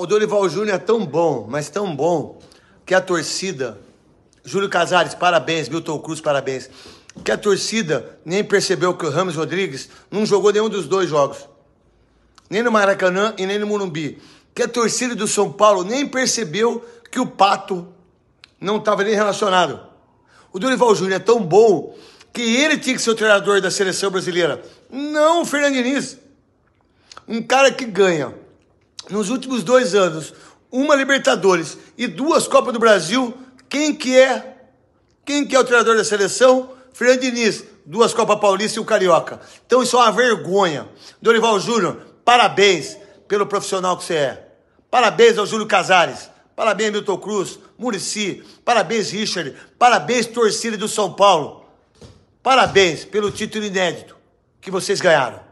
O Dorival Júnior é tão bom, mas tão bom, que a torcida. Júlio Casares, parabéns. Milton Cruz, parabéns. Que a torcida nem percebeu que o Ramos Rodrigues não jogou nenhum dos dois jogos. Nem no Maracanã e nem no Morumbi. Que a torcida do São Paulo nem percebeu que o Pato não estava nem relacionado. O Dorival Júnior é tão bom que ele tinha que ser o treinador da seleção brasileira. Não o Fernandinho. Um cara que ganha nos últimos dois anos, uma Libertadores e duas Copas do Brasil, quem que é? Quem que é o treinador da seleção? Fernando Diniz, duas Copas Paulista e o Carioca. Então isso é uma vergonha. Dorival Júnior, parabéns pelo profissional que você é. Parabéns ao Júlio Casares. Parabéns, Milton Cruz, Murici. Parabéns, Richard. Parabéns, torcida do São Paulo. Parabéns pelo título inédito que vocês ganharam.